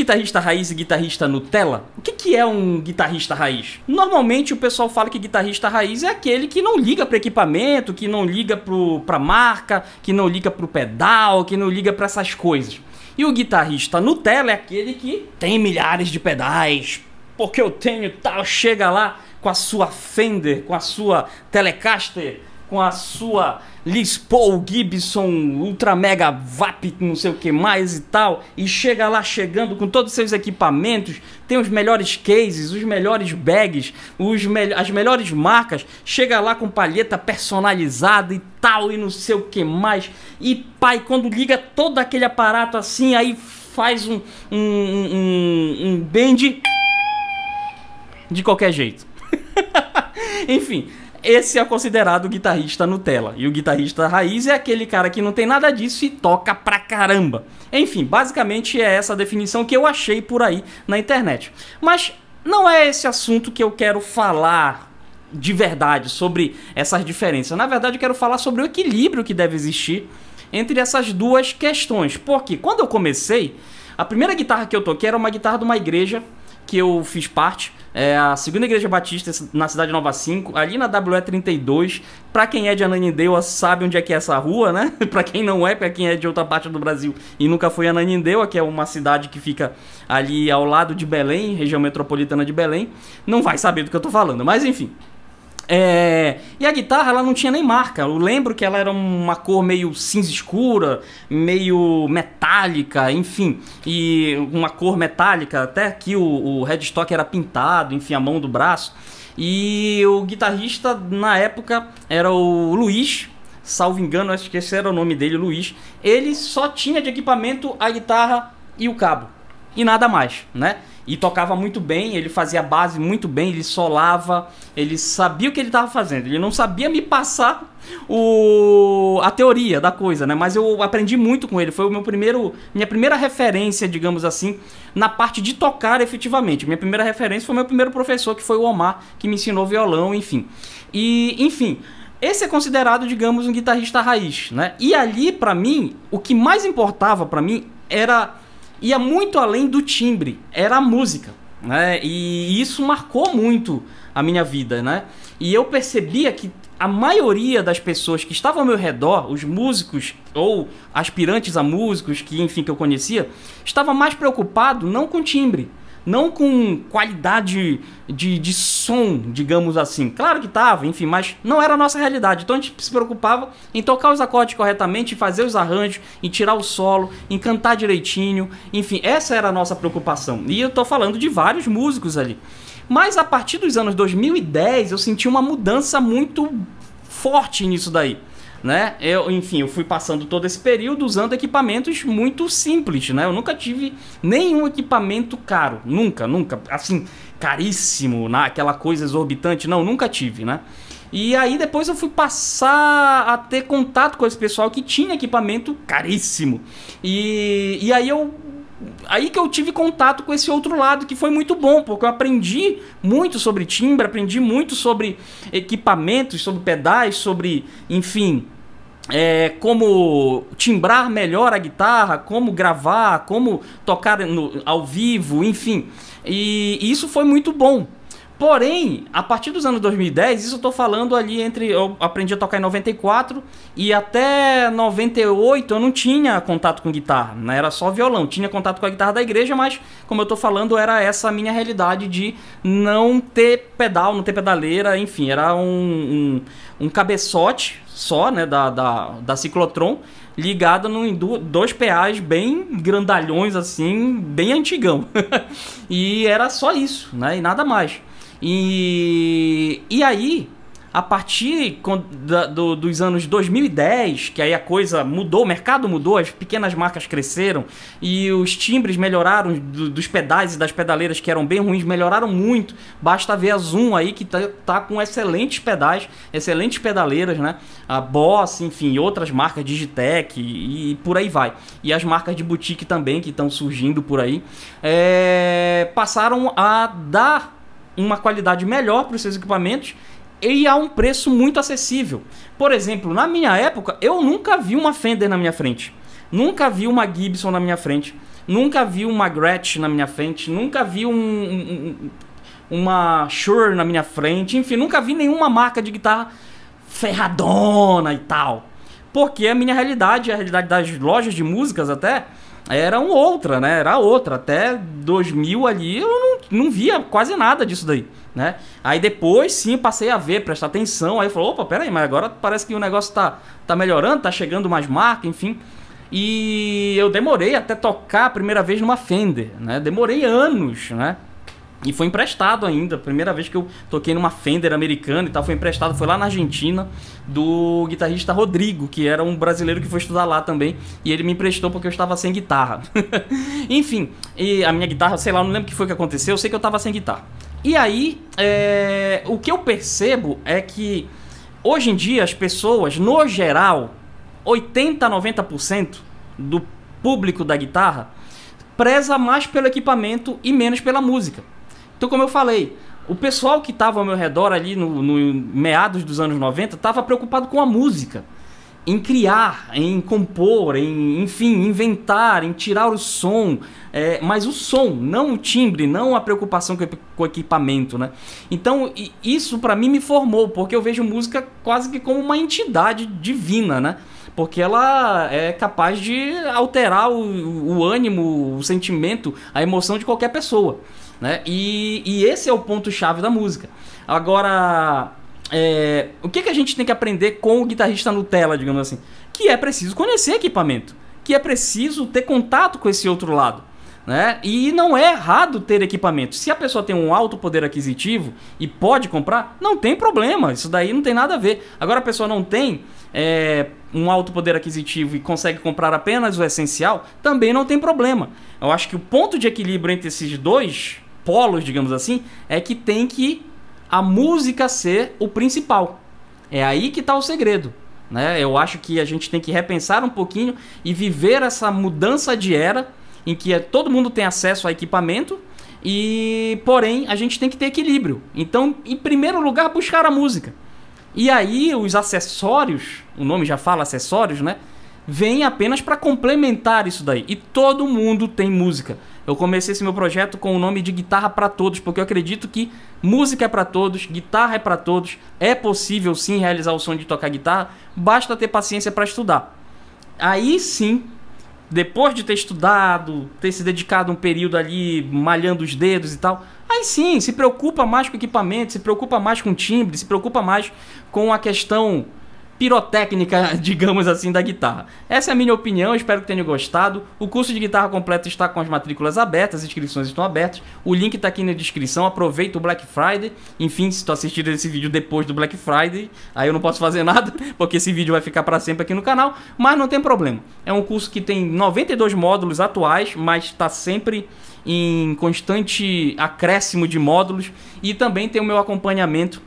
guitarrista raiz e guitarrista Nutella, o que, que é um guitarrista raiz? Normalmente o pessoal fala que guitarrista raiz é aquele que não liga para equipamento, que não liga pro, pra marca, que não liga pro pedal, que não liga para essas coisas. E o guitarrista Nutella é aquele que tem milhares de pedais, porque eu tenho tal, chega lá com a sua Fender, com a sua Telecaster, com a sua Lispo Paul Gibson Ultra Mega VAP, não sei o que mais e tal, e chega lá chegando com todos os seus equipamentos, tem os melhores cases, os melhores bags, os me as melhores marcas, chega lá com palheta personalizada e tal, e não sei o que mais. E pai, quando liga todo aquele aparato assim, aí faz um, um, um, um bend de qualquer jeito. Enfim, esse é considerado o guitarrista Nutella. E o guitarrista raiz é aquele cara que não tem nada disso e toca pra caramba. Enfim, basicamente é essa definição que eu achei por aí na internet. Mas não é esse assunto que eu quero falar de verdade sobre essas diferenças. Na verdade, eu quero falar sobre o equilíbrio que deve existir entre essas duas questões. Porque quando eu comecei, a primeira guitarra que eu toquei era uma guitarra de uma igreja que eu fiz parte. É a segunda igreja batista na cidade Nova 5, ali na WE 32. Pra quem é de Ananindeu, sabe onde é que é essa rua, né? pra quem não é, pra quem é de outra parte do Brasil e nunca foi a Ananindeu, que é uma cidade que fica ali ao lado de Belém, região metropolitana de Belém, não vai saber do que eu tô falando, mas enfim. É, e a guitarra ela não tinha nem marca. Eu lembro que ela era uma cor meio cinza escura, meio metálica, enfim. E uma cor metálica, até aqui o, o headstock era pintado, enfim, a mão do braço. E o guitarrista na época era o Luiz, salvo engano, acho que esse era o nome dele, Luiz. Ele só tinha de equipamento a guitarra e o cabo e nada mais, né? E tocava muito bem, ele fazia base muito bem, ele solava, ele sabia o que ele estava fazendo. Ele não sabia me passar o, a teoria da coisa, né? Mas eu aprendi muito com ele. Foi o meu primeiro, minha primeira referência, digamos assim, na parte de tocar efetivamente. Minha primeira referência foi meu primeiro professor, que foi o Omar, que me ensinou violão, enfim. E, enfim, esse é considerado, digamos, um guitarrista raiz, né? E ali, para mim, o que mais importava para mim era ia muito além do timbre, era a música, né? E isso marcou muito a minha vida, né? E eu percebia que a maioria das pessoas que estavam ao meu redor, os músicos ou aspirantes a músicos que, enfim, que eu conhecia, estava mais preocupado não com timbre, não com qualidade de, de som, digamos assim. Claro que tava, enfim, mas não era a nossa realidade. Então a gente se preocupava em tocar os acordes corretamente, em fazer os arranjos, em tirar o solo, em cantar direitinho. Enfim, essa era a nossa preocupação. E eu tô falando de vários músicos ali. Mas a partir dos anos 2010 eu senti uma mudança muito forte nisso daí né? Eu, enfim, eu fui passando todo esse período usando equipamentos muito simples, né? Eu nunca tive nenhum equipamento caro, nunca, nunca, assim, caríssimo, né? aquela coisa exorbitante, não, nunca tive, né? E aí depois eu fui passar a ter contato com esse pessoal que tinha equipamento caríssimo. E, e aí eu aí que eu tive contato com esse outro lado, que foi muito bom, porque eu aprendi muito sobre timbre, aprendi muito sobre equipamentos, sobre pedais, sobre, enfim, é, como timbrar melhor a guitarra, como gravar, como tocar no, ao vivo, enfim. E, e isso foi muito bom. Porém, a partir dos anos 2010, isso eu tô falando ali entre. Eu aprendi a tocar em 94 e até 98 eu não tinha contato com guitarra, né? Era só violão. Tinha contato com a guitarra da igreja, mas como eu tô falando, era essa a minha realidade de não ter pedal, não ter pedaleira, enfim, era um, um, um cabeçote só, né? Da, da, da ciclotron ligada em dois PAs bem grandalhões, assim, bem antigão. e era só isso, né? E nada mais. E, e aí, a partir do, dos anos 2010, que aí a coisa mudou, o mercado mudou, as pequenas marcas cresceram e os timbres melhoraram dos pedais e das pedaleiras que eram bem ruins, melhoraram muito. Basta ver a Zoom aí que tá, tá com excelentes pedais, excelentes pedaleiras, né? A Boss, enfim, outras marcas, Digitec e, e por aí vai. E as marcas de boutique também que estão surgindo por aí, é, passaram a dar uma qualidade melhor para os seus equipamentos e a um preço muito acessível. Por exemplo, na minha época, eu nunca vi uma Fender na minha frente. Nunca vi uma Gibson na minha frente. Nunca vi uma Gretsch na minha frente. Nunca vi um, um, uma Shure na minha frente. Enfim, nunca vi nenhuma marca de guitarra ferradona e tal. Porque a minha realidade, a realidade das lojas de músicas até, era um outra, né? Era outra. Até 2000 ali eu não, não via quase nada disso daí, né? Aí depois sim passei a ver, prestar atenção. Aí falou, opa, peraí, mas agora parece que o negócio tá, tá melhorando, tá chegando mais marca, enfim. E eu demorei até tocar a primeira vez numa Fender, né? Demorei anos, né? E foi emprestado ainda. Primeira vez que eu toquei numa Fender americana e tal, foi emprestado, foi lá na Argentina, do guitarrista Rodrigo, que era um brasileiro que foi estudar lá também. E ele me emprestou porque eu estava sem guitarra. Enfim, e a minha guitarra, sei lá, não lembro o que foi que aconteceu, eu sei que eu estava sem guitarra. E aí, é... o que eu percebo é que hoje em dia as pessoas, no geral, 80, 90% do público da guitarra preza mais pelo equipamento e menos pela música. Então, como eu falei, o pessoal que estava ao meu redor ali no, no, meados dos anos 90 estava preocupado com a música, em criar, em compor, em enfim, inventar, em tirar o som, é, mas o som, não o timbre, não a preocupação com o equipamento, né? Então isso para mim me formou, porque eu vejo música quase que como uma entidade divina, né? porque ela é capaz de alterar o, o, ânimo, o sentimento, a emoção de qualquer pessoa. Né? E, e esse é o ponto-chave da música. Agora, é, o que, que a gente tem que aprender com o guitarrista Nutella, digamos assim? Que é preciso conhecer equipamento, que é preciso ter contato com esse outro lado. Né? E não é errado ter equipamento. Se a pessoa tem um alto poder aquisitivo e pode comprar, não tem problema. Isso daí não tem nada a ver. Agora a pessoa não tem é, um alto poder aquisitivo e consegue comprar apenas o essencial, também não tem problema. Eu acho que o ponto de equilíbrio entre esses dois polos, digamos assim, é que tem que a música ser o principal. É aí que está o segredo. Né? Eu acho que a gente tem que repensar um pouquinho e viver essa mudança de era em que é, todo mundo tem acesso a equipamento e, porém, a gente tem que ter equilíbrio. Então, em primeiro lugar, buscar a música. E aí, os acessórios, o nome já fala acessórios, né? vem apenas para complementar isso daí. E todo mundo tem música. Eu comecei esse meu projeto com o nome de Guitarra para Todos, porque eu acredito que música é para todos, guitarra é para todos, é possível sim realizar o sonho de tocar guitarra, basta ter paciência para estudar. Aí sim, depois de ter estudado, ter se dedicado um período ali malhando os dedos e tal, aí sim, se preocupa mais com equipamento, se preocupa mais com timbre, se preocupa mais com a questão pirotécnica, digamos assim, da guitarra. Essa é a minha opinião, espero que tenham gostado. O curso de guitarra completo está com as matrículas abertas, as inscrições estão abertas. O link está aqui na descrição. Aproveita o Black Friday. Enfim, se tu assistir esse vídeo depois do Black Friday, aí eu não posso fazer nada, porque esse vídeo vai ficar para sempre aqui no canal, mas não tem problema. É um curso que tem 92 módulos atuais, mas está sempre em constante acréscimo de módulos e também tem o meu acompanhamento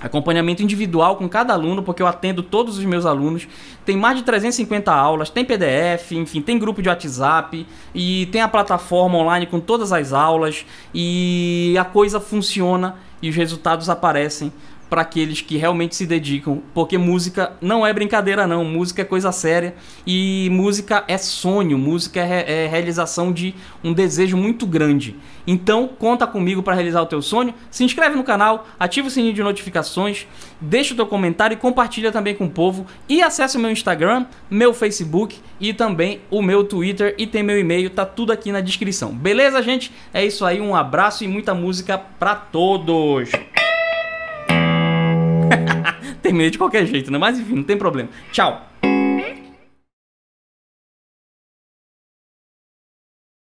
acompanhamento individual com cada aluno, porque eu atendo todos os meus alunos. Tem mais de 350 aulas, tem PDF, enfim, tem grupo de WhatsApp e tem a plataforma online com todas as aulas e a coisa funciona e os resultados aparecem para aqueles que realmente se dedicam, porque música não é brincadeira não, música é coisa séria e música é sonho, música é, é realização de um desejo muito grande. Então conta comigo para realizar o teu sonho, se inscreve no canal, ativa o sininho de notificações, deixa o teu comentário e compartilha também com o povo e acesse o meu Instagram, meu Facebook e também o meu Twitter e tem meu e-mail, tá tudo aqui na descrição. Beleza, gente? É isso aí, um abraço e muita música para todos terminei de qualquer jeito, né? Mas enfim, não tem problema. Tchau.